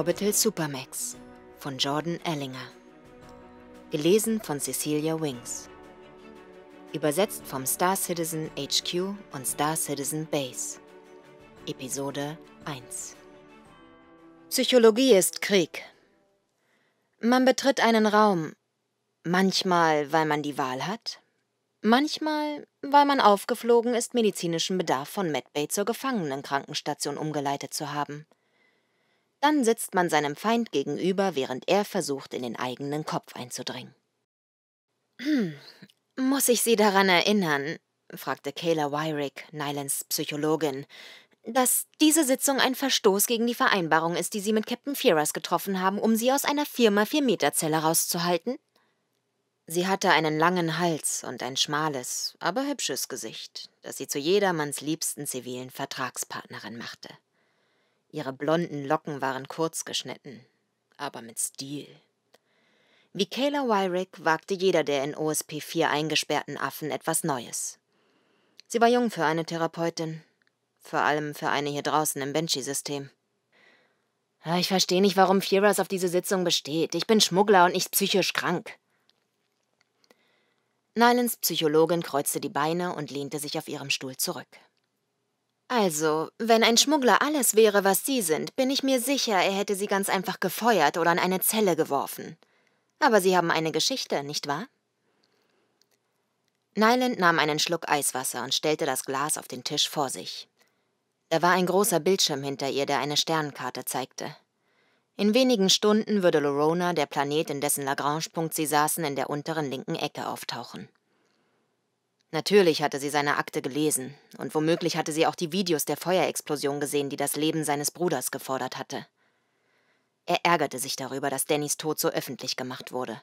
Orbital Supermax von Jordan Ellinger. Gelesen von Cecilia Wings. Übersetzt vom Star Citizen HQ und Star Citizen Base. Episode 1. Psychologie ist Krieg. Man betritt einen Raum, manchmal, weil man die Wahl hat, manchmal, weil man aufgeflogen ist, medizinischen Bedarf von Medbay zur Gefangenenkrankenstation umgeleitet zu haben – dann sitzt man seinem Feind gegenüber, während er versucht, in den eigenen Kopf einzudringen. Hm, muss ich Sie daran erinnern, fragte Kayla Wyrick, Nylans Psychologin, dass diese Sitzung ein Verstoß gegen die Vereinbarung ist, die Sie mit Captain Fieras getroffen haben, um Sie aus einer Firma vier meter zelle rauszuhalten? Sie hatte einen langen Hals und ein schmales, aber hübsches Gesicht, das sie zu jedermanns liebsten zivilen Vertragspartnerin machte. Ihre blonden Locken waren kurz geschnitten, aber mit Stil. Wie Kayla Wyrick wagte jeder der in OSP 4 eingesperrten Affen etwas Neues. Sie war jung für eine Therapeutin, vor allem für eine hier draußen im benchy system ah, Ich verstehe nicht, warum Fieras auf diese Sitzung besteht. Ich bin Schmuggler und nicht psychisch krank. Nylans Psychologin kreuzte die Beine und lehnte sich auf ihrem Stuhl zurück. Also, wenn ein Schmuggler alles wäre, was Sie sind, bin ich mir sicher, er hätte Sie ganz einfach gefeuert oder in eine Zelle geworfen. Aber Sie haben eine Geschichte, nicht wahr? Nyland nahm einen Schluck Eiswasser und stellte das Glas auf den Tisch vor sich. Da war ein großer Bildschirm hinter ihr, der eine Sternkarte zeigte. In wenigen Stunden würde Lorona, der Planet, in dessen Lagrange-Punkt sie saßen, in der unteren linken Ecke auftauchen. Natürlich hatte sie seine Akte gelesen, und womöglich hatte sie auch die Videos der Feuerexplosion gesehen, die das Leben seines Bruders gefordert hatte. Er ärgerte sich darüber, dass Dannys Tod so öffentlich gemacht wurde.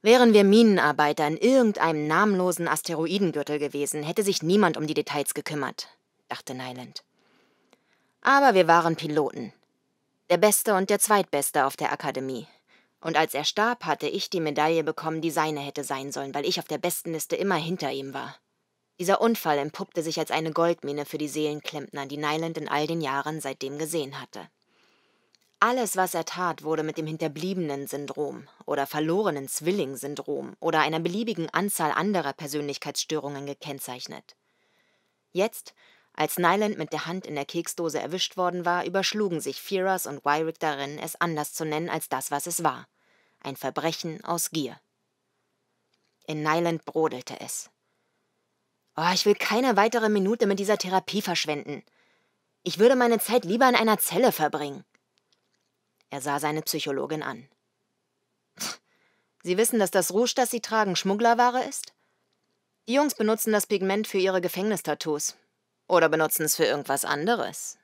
Wären wir Minenarbeiter in irgendeinem namenlosen Asteroidengürtel gewesen, hätte sich niemand um die Details gekümmert, dachte Nyland. Aber wir waren Piloten. Der Beste und der Zweitbeste auf der Akademie, und als er starb, hatte ich die Medaille bekommen, die seine hätte sein sollen, weil ich auf der besten Liste immer hinter ihm war. Dieser Unfall entpuppte sich als eine Goldmine für die Seelenklempner, die Nyland in all den Jahren seitdem gesehen hatte. Alles, was er tat, wurde mit dem Hinterbliebenen-Syndrom oder verlorenen Zwilling-Syndrom oder einer beliebigen Anzahl anderer Persönlichkeitsstörungen gekennzeichnet. Jetzt als Nyland mit der Hand in der Keksdose erwischt worden war, überschlugen sich Firas und Wyrick darin, es anders zu nennen als das, was es war. Ein Verbrechen aus Gier. In Nyland brodelte es. Oh, ich will keine weitere Minute mit dieser Therapie verschwenden. Ich würde meine Zeit lieber in einer Zelle verbringen. Er sah seine Psychologin an. Sie wissen, dass das Rouge, das Sie tragen, Schmugglerware ist? Die Jungs benutzen das Pigment für ihre Gefängnistattoos. Oder benutzen es für irgendwas anderes.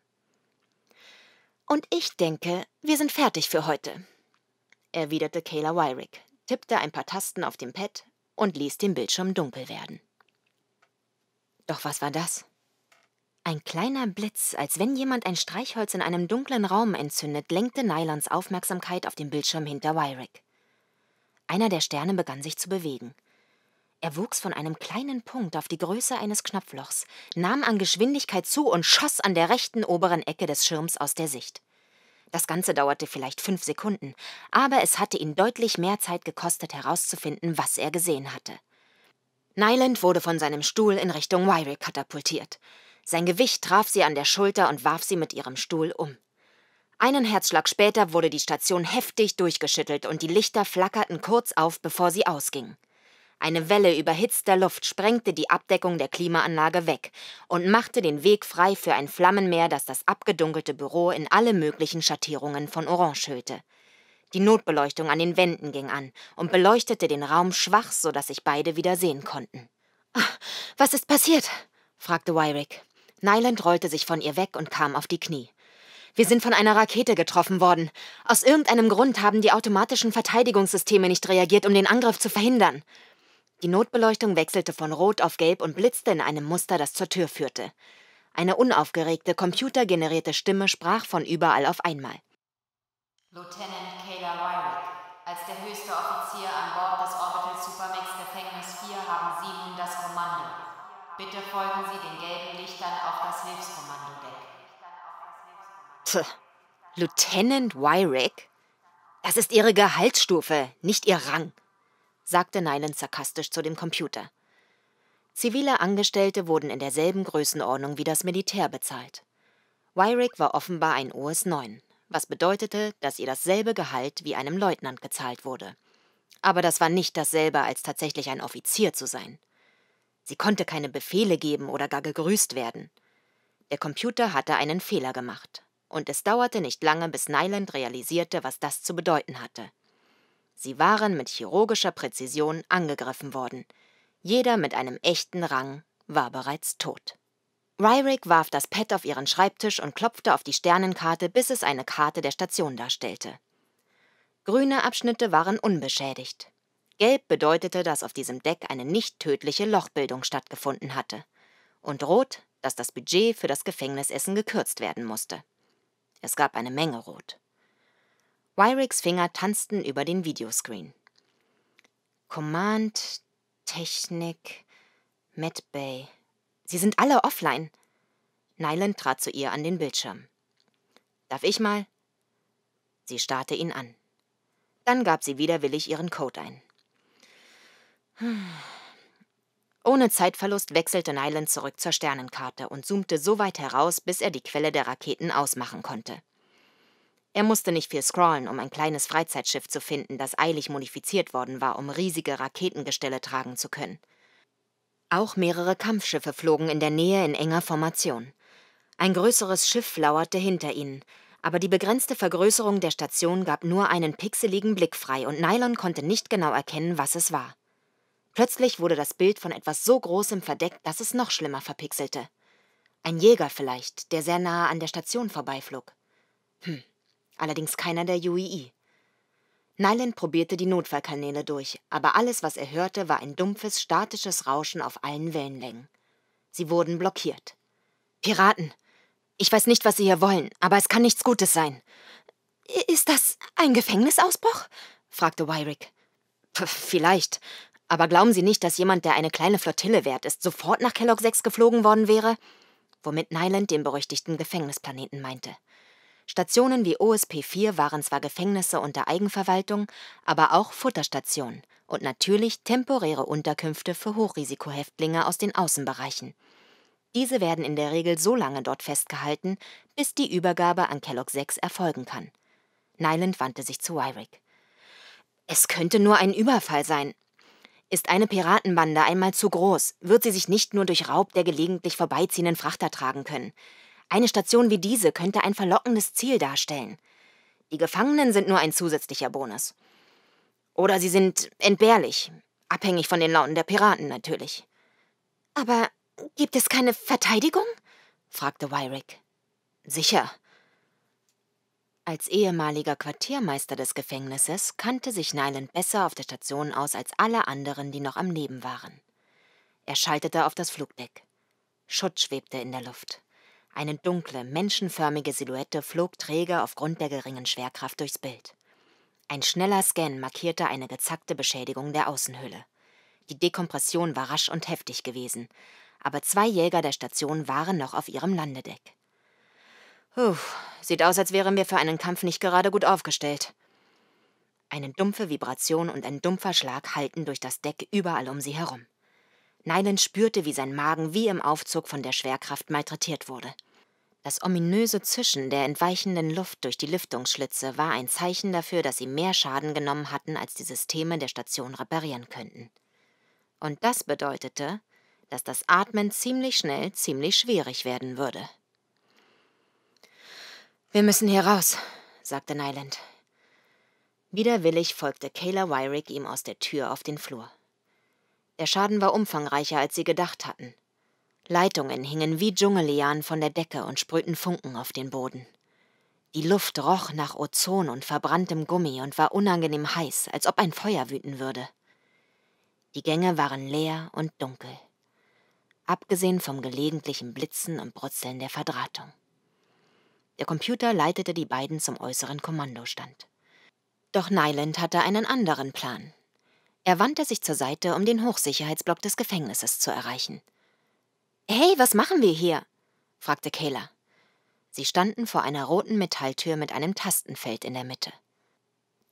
Und ich denke, wir sind fertig für heute, erwiderte Kayla Wyrick, tippte ein paar Tasten auf dem Pad und ließ den Bildschirm dunkel werden. Doch was war das? Ein kleiner Blitz, als wenn jemand ein Streichholz in einem dunklen Raum entzündet, lenkte Nylons Aufmerksamkeit auf den Bildschirm hinter Wyrick. Einer der Sterne begann sich zu bewegen. Er wuchs von einem kleinen Punkt auf die Größe eines Knopflochs, nahm an Geschwindigkeit zu und schoss an der rechten oberen Ecke des Schirms aus der Sicht. Das Ganze dauerte vielleicht fünf Sekunden, aber es hatte ihn deutlich mehr Zeit gekostet, herauszufinden, was er gesehen hatte. Nyland wurde von seinem Stuhl in Richtung Wyrick katapultiert. Sein Gewicht traf sie an der Schulter und warf sie mit ihrem Stuhl um. Einen Herzschlag später wurde die Station heftig durchgeschüttelt und die Lichter flackerten kurz auf, bevor sie ausgingen. Eine Welle überhitzter Luft sprengte die Abdeckung der Klimaanlage weg und machte den Weg frei für ein Flammenmeer, das das abgedunkelte Büro in alle möglichen Schattierungen von Orange hüllte. Die Notbeleuchtung an den Wänden ging an und beleuchtete den Raum schwach, sodass sich beide wieder sehen konnten. Ah, was ist passiert? fragte Wyrick. Nyland rollte sich von ihr weg und kam auf die Knie. Wir sind von einer Rakete getroffen worden. Aus irgendeinem Grund haben die automatischen Verteidigungssysteme nicht reagiert, um den Angriff zu verhindern. Die Notbeleuchtung wechselte von Rot auf Gelb und blitzte in einem Muster, das zur Tür führte. Eine unaufgeregte, computergenerierte Stimme sprach von überall auf einmal. Lieutenant Kayla Wyrick, als der höchste Offizier an Bord des Orbital Supermax Gefängnis 4 haben Sie nun das Kommando. Bitte folgen Sie den gelben Lichtern auf das Hilfskommandodeck. Tch, Lieutenant Wyrick? Das ist Ihre Gehaltsstufe, nicht Ihr Rang sagte Neilen sarkastisch zu dem Computer. Zivile Angestellte wurden in derselben Größenordnung wie das Militär bezahlt. Wyrick war offenbar ein OS-9, was bedeutete, dass ihr dasselbe Gehalt wie einem Leutnant gezahlt wurde. Aber das war nicht dasselbe, als tatsächlich ein Offizier zu sein. Sie konnte keine Befehle geben oder gar gegrüßt werden. Der Computer hatte einen Fehler gemacht. Und es dauerte nicht lange, bis Nyland realisierte, was das zu bedeuten hatte. Sie waren mit chirurgischer Präzision angegriffen worden. Jeder mit einem echten Rang war bereits tot. Ryrick warf das Pad auf ihren Schreibtisch und klopfte auf die Sternenkarte, bis es eine Karte der Station darstellte. Grüne Abschnitte waren unbeschädigt. Gelb bedeutete, dass auf diesem Deck eine nicht tödliche Lochbildung stattgefunden hatte. Und rot, dass das Budget für das Gefängnisessen gekürzt werden musste. Es gab eine Menge Rot. Wyricks Finger tanzten über den Videoscreen. Command, Technik, Medbay. Sie sind alle offline. Nyland trat zu ihr an den Bildschirm. Darf ich mal? Sie starrte ihn an. Dann gab sie widerwillig ihren Code ein. Ohne Zeitverlust wechselte Nyland zurück zur Sternenkarte und zoomte so weit heraus, bis er die Quelle der Raketen ausmachen konnte. Er musste nicht viel scrollen, um ein kleines Freizeitschiff zu finden, das eilig modifiziert worden war, um riesige Raketengestelle tragen zu können. Auch mehrere Kampfschiffe flogen in der Nähe in enger Formation. Ein größeres Schiff lauerte hinter ihnen, aber die begrenzte Vergrößerung der Station gab nur einen pixeligen Blick frei und Nylon konnte nicht genau erkennen, was es war. Plötzlich wurde das Bild von etwas so Großem verdeckt, dass es noch schlimmer verpixelte. Ein Jäger vielleicht, der sehr nahe an der Station vorbeiflog. Hm, allerdings keiner der UII. E e. Nyland probierte die Notfallkanäle durch, aber alles, was er hörte, war ein dumpfes, statisches Rauschen auf allen Wellenlängen. Sie wurden blockiert. Piraten! Ich weiß nicht, was sie hier wollen, aber es kann nichts Gutes sein. Ist das ein Gefängnisausbruch? fragte Wyrick. Vielleicht. Aber glauben Sie nicht, dass jemand, der eine kleine Flottille wert ist, sofort nach Kellogg 6 geflogen worden wäre? Womit Nyland den berüchtigten Gefängnisplaneten meinte. Stationen wie OSP4 waren zwar Gefängnisse unter Eigenverwaltung, aber auch Futterstationen und natürlich temporäre Unterkünfte für Hochrisikohäftlinge aus den Außenbereichen. Diese werden in der Regel so lange dort festgehalten, bis die Übergabe an Kellogg 6 erfolgen kann. Nyland wandte sich zu Wyrick. Es könnte nur ein Überfall sein. Ist eine Piratenbande einmal zu groß, wird sie sich nicht nur durch Raub der gelegentlich vorbeiziehenden Frachter tragen können. Eine Station wie diese könnte ein verlockendes Ziel darstellen. Die Gefangenen sind nur ein zusätzlicher Bonus. Oder sie sind entbehrlich, abhängig von den Lauten der Piraten natürlich. Aber gibt es keine Verteidigung? fragte Wyrick. Sicher. Als ehemaliger Quartiermeister des Gefängnisses kannte sich Nyland besser auf der Station aus als alle anderen, die noch am Leben waren. Er schaltete auf das Flugdeck. Schutt schwebte in der Luft. Eine dunkle, menschenförmige Silhouette flog träge aufgrund der geringen Schwerkraft durchs Bild. Ein schneller Scan markierte eine gezackte Beschädigung der Außenhülle. Die Dekompression war rasch und heftig gewesen, aber zwei Jäger der Station waren noch auf ihrem Landedeck. Uff, sieht aus, als wären wir für einen Kampf nicht gerade gut aufgestellt. Eine dumpfe Vibration und ein dumpfer Schlag hallten durch das Deck überall um sie herum. Nylon spürte, wie sein Magen wie im Aufzug von der Schwerkraft malträtiert wurde. Das ominöse Zischen der entweichenden Luft durch die Lüftungsschlitze war ein Zeichen dafür, dass sie mehr Schaden genommen hatten, als die Systeme der Station reparieren könnten. Und das bedeutete, dass das Atmen ziemlich schnell ziemlich schwierig werden würde. Wir müssen hier raus, sagte Nyland. Widerwillig folgte Kayla Wyrick ihm aus der Tür auf den Flur. Der Schaden war umfangreicher, als sie gedacht hatten. Leitungen hingen wie Dschungellianen von der Decke und sprühten Funken auf den Boden. Die Luft roch nach Ozon und verbranntem Gummi und war unangenehm heiß, als ob ein Feuer wüten würde. Die Gänge waren leer und dunkel, abgesehen vom gelegentlichen Blitzen und Brutzeln der Verdrahtung. Der Computer leitete die beiden zum äußeren Kommandostand. Doch Nyland hatte einen anderen Plan. Er wandte sich zur Seite, um den Hochsicherheitsblock des Gefängnisses zu erreichen – Hey, was machen wir hier? fragte Kayla. Sie standen vor einer roten Metalltür mit einem Tastenfeld in der Mitte.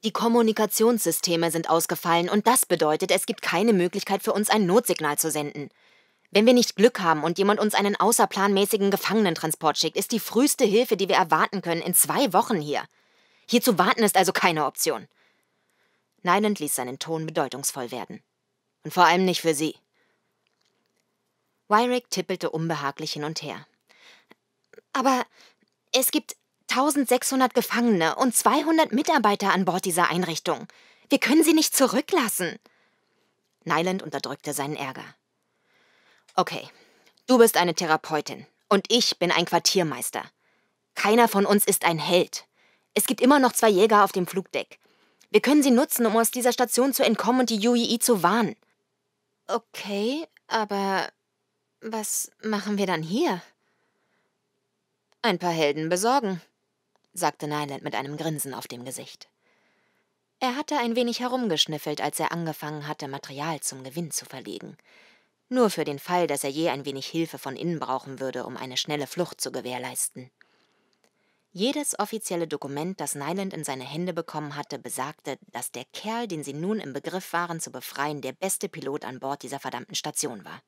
Die Kommunikationssysteme sind ausgefallen und das bedeutet, es gibt keine Möglichkeit für uns, ein Notsignal zu senden. Wenn wir nicht Glück haben und jemand uns einen außerplanmäßigen Gefangenentransport schickt, ist die früheste Hilfe, die wir erwarten können, in zwei Wochen hier. Hier zu warten ist also keine Option. Neiland ließ seinen Ton bedeutungsvoll werden. Und vor allem nicht für sie. Wyrick tippelte unbehaglich hin und her. Aber es gibt 1600 Gefangene und 200 Mitarbeiter an Bord dieser Einrichtung. Wir können sie nicht zurücklassen. Nyland unterdrückte seinen Ärger. Okay, du bist eine Therapeutin und ich bin ein Quartiermeister. Keiner von uns ist ein Held. Es gibt immer noch zwei Jäger auf dem Flugdeck. Wir können sie nutzen, um aus dieser Station zu entkommen und die UII e e zu warnen. Okay, aber was machen wir dann hier? Ein paar Helden besorgen, sagte Nyland mit einem Grinsen auf dem Gesicht. Er hatte ein wenig herumgeschnüffelt, als er angefangen hatte, Material zum Gewinn zu verlegen. Nur für den Fall, dass er je ein wenig Hilfe von innen brauchen würde, um eine schnelle Flucht zu gewährleisten. Jedes offizielle Dokument, das Nyland in seine Hände bekommen hatte, besagte, dass der Kerl, den sie nun im Begriff waren zu befreien, der beste Pilot an Bord dieser verdammten Station war.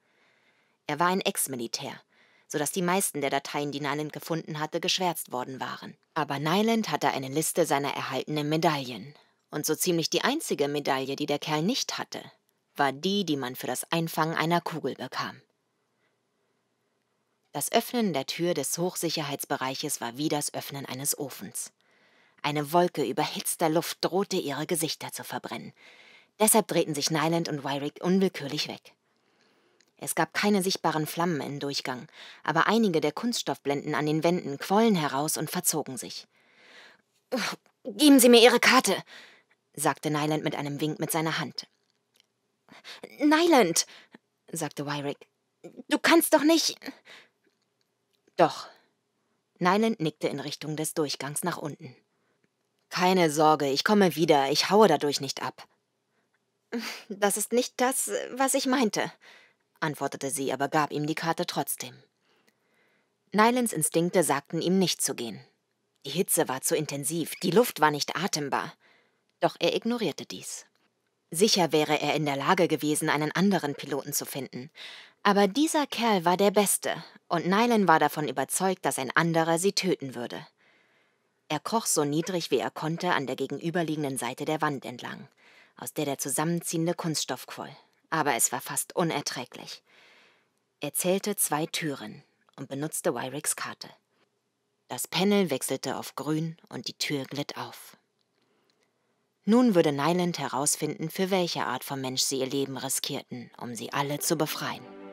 Er war ein Ex-Militär, sodass die meisten der Dateien, die Nyland gefunden hatte, geschwärzt worden waren. Aber Nyland hatte eine Liste seiner erhaltenen Medaillen. Und so ziemlich die einzige Medaille, die der Kerl nicht hatte, war die, die man für das Einfangen einer Kugel bekam. Das Öffnen der Tür des Hochsicherheitsbereiches war wie das Öffnen eines Ofens. Eine Wolke überhitzter Luft drohte ihre Gesichter zu verbrennen. Deshalb drehten sich Nyland und Wyrick unwillkürlich weg. Es gab keine sichtbaren Flammen im Durchgang, aber einige der Kunststoffblenden an den Wänden quollen heraus und verzogen sich. Oh, geben Sie mir Ihre Karte, sagte Nyland mit einem Wink mit seiner Hand. Nyland, sagte Wyrick, du kannst doch nicht. Doch. Nyland nickte in Richtung des Durchgangs nach unten. Keine Sorge, ich komme wieder, ich haue dadurch nicht ab. Das ist nicht das, was ich meinte, antwortete sie, aber gab ihm die Karte trotzdem. Nylans Instinkte sagten ihm nicht zu gehen. Die Hitze war zu intensiv, die Luft war nicht atembar. Doch er ignorierte dies. Sicher wäre er in der Lage gewesen, einen anderen Piloten zu finden. Aber dieser Kerl war der Beste, und Nylan war davon überzeugt, dass ein anderer sie töten würde. Er kroch so niedrig wie er konnte an der gegenüberliegenden Seite der Wand entlang, aus der der zusammenziehende Kunststoff quoll aber es war fast unerträglich. Er zählte zwei Türen und benutzte Wyricks Karte. Das Panel wechselte auf grün und die Tür glitt auf. Nun würde Nyland herausfinden, für welche Art von Mensch sie ihr Leben riskierten, um sie alle zu befreien.